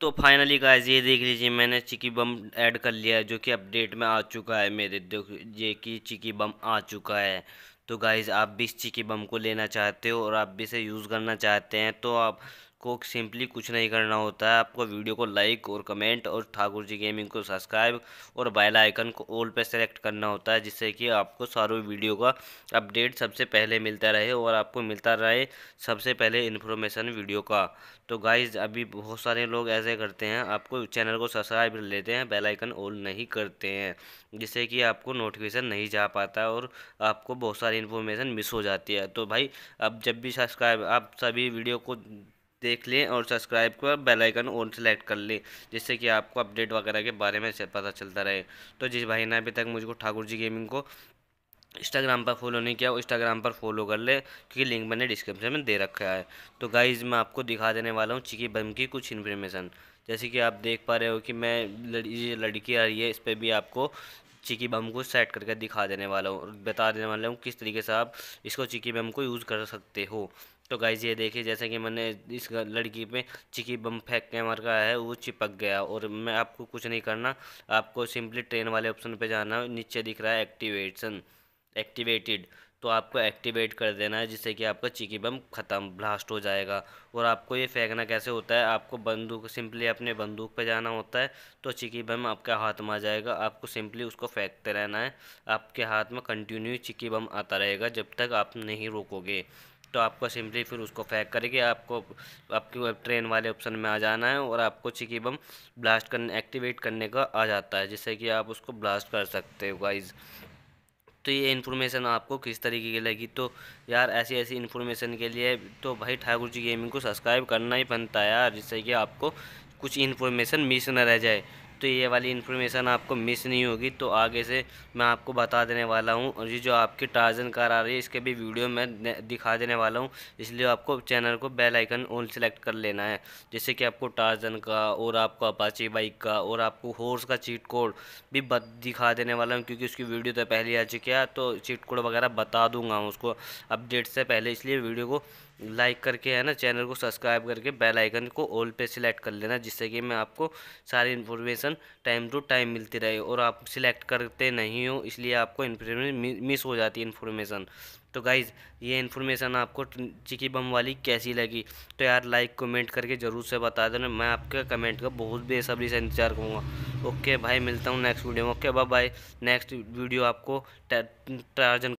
तो finally guys ये देख लीजिए मैंने चिकी बम ऐड कर लिया है जो कि अपडेट में आ चुका है मेरे ये कि चिकी बम आ चुका है तो गाइस आप भी इस चिकी बम को लेना चाहते हो और आप भी इसे यूज़ करना चाहते हैं तो आप आपको सिंपली कुछ नहीं करना होता है आपको वीडियो को लाइक और कमेंट और ठाकुर जी गेमिंग को सब्सक्राइब और बेल आइकन को ऑल पे सेलेक्ट करना होता है जिससे कि आपको सारों वीडियो का अपडेट सबसे पहले मिलता रहे और आपको मिलता रहे सबसे पहले इन्फॉर्मेशन वीडियो का तो गाइज अभी बहुत सारे लोग ऐसे करते हैं आपको चैनल को सब्सक्राइब लेते हैं बेलाइकन ऑल नहीं करते हैं जिससे कि आपको नोटिफिकेशन नहीं जा पाता और आपको बहुत सारी इन्फॉर्मेशन मिस हो जाती है तो भाई अब जब भी सब्सक्राइब आप सभी वीडियो को देख लें और सब्सक्राइब कर बेल आइकन ऑन सेलेक्ट कर लें जिससे कि आपको अपडेट वगैरह के बारे में पता चलता रहे तो जिस भाई ने अभी तक मुझको ठाकुर जी गेमिंग को इंस्टाग्राम पर फॉलो नहीं किया वो इंस्टाग्राम पर फॉलो कर ले क्योंकि लिंक मैंने डिस्क्रिप्शन में दे रखा है तो गाइज मैं आपको दिखा देने वाला हूँ चिकी बम की कुछ इन्फॉर्मेशन जैसे कि आप देख पा रहे हो कि मैं ये लड़की आ रही है इस पर भी आपको चिकी बम को सेट करके दिखा देने वाला हूँ बता देने वाला हूँ किस तरीके से आप इसको चिकी बम को यूज़ कर सकते हो तो गाइज ये देखिए जैसे कि मैंने इस लड़की पे चिकी बम फेंक के मार का है वो चिपक गया और मैं आपको कुछ नहीं करना आपको सिंपली ट्रेन वाले ऑप्शन पे जाना नीचे दिख रहा है एक्टिवेशन एक्टिवेटेड तो आपको एक्टिवेट कर देना है जिससे कि आपका चिकी बम ख़त्म ब्लास्ट हो जाएगा और आपको ये फेंकना कैसे होता है आपको बंदूक सिंपली अपने बंदूक पे जाना होता है तो चिकी बम आपके हाथ में आ जाएगा आपको सिंपली उसको फेंकते रहना है आपके हाथ में कंटिन्यू चिकी बम आता रहेगा जब तक आप नहीं रोकोगे तो आपको सिंपली फिर उसको फेंक करके आपको आपके ट्रेन वाले ऑप्शन में आ जाना है और आपको चिकी बम ब्लास्ट करने एक्टिवेट करने का आ जाता है जिससे कि आप उसको ब्लास्ट कर सकते हो गाइज़ तो ये इन्फॉर्मेशन आपको किस तरीके की लगी तो यार ऐसी ऐसी इन्फॉर्मेशन के लिए तो भाई ठाकुर जी गेमिंग को सब्सक्राइब करना ही बनता है यार जिससे कि आपको कुछ इन्फॉर्मेशन मिस न रह जाए तो ये वाली इन्फॉर्मेशन आपको मिस नहीं होगी तो आगे से मैं आपको बता देने वाला हूँ और ये जो आपकी टार्जन कार आ रही है इसके भी वीडियो मैं दिखा देने वाला हूँ इसलिए आपको चैनल को बेल आइकन ऑन सेलेक्ट कर लेना है जैसे कि आपको टार्जन का और आपको अपाची बाइक का और आपको हॉर्स का चीट कोड भी दिखा देने वाला हूँ क्योंकि उसकी वीडियो तो पहले आ चुकी है तो चीट कोड वगैरह बता दूंगा उसको अपडेट से पहले इसलिए वीडियो को लाइक करके है ना चैनल को सब्सक्राइब करके बेल आइकन को ऑल पे सिलेक्ट कर लेना जिससे कि मैं आपको सारी इन्फॉर्मेशन टाइम टू टाइम मिलती रहे और आप सिलेक्ट करते नहीं हो इसलिए आपको इन्फॉर्मेशन मिस हो जाती है इन्फॉर्मेशन तो गाइज़ ये इन्फॉर्मेशन आपको चिकी बम वाली कैसी लगी तो यार लाइक कमेंट करके ज़रूर से बता देना मैं आपके कमेंट का बहुत बेसब्री से इंतजार करूँगा ओके भाई मिलता हूँ नेक्स्ट वीडियो में okay bye bye next video आपको ट्रार्जन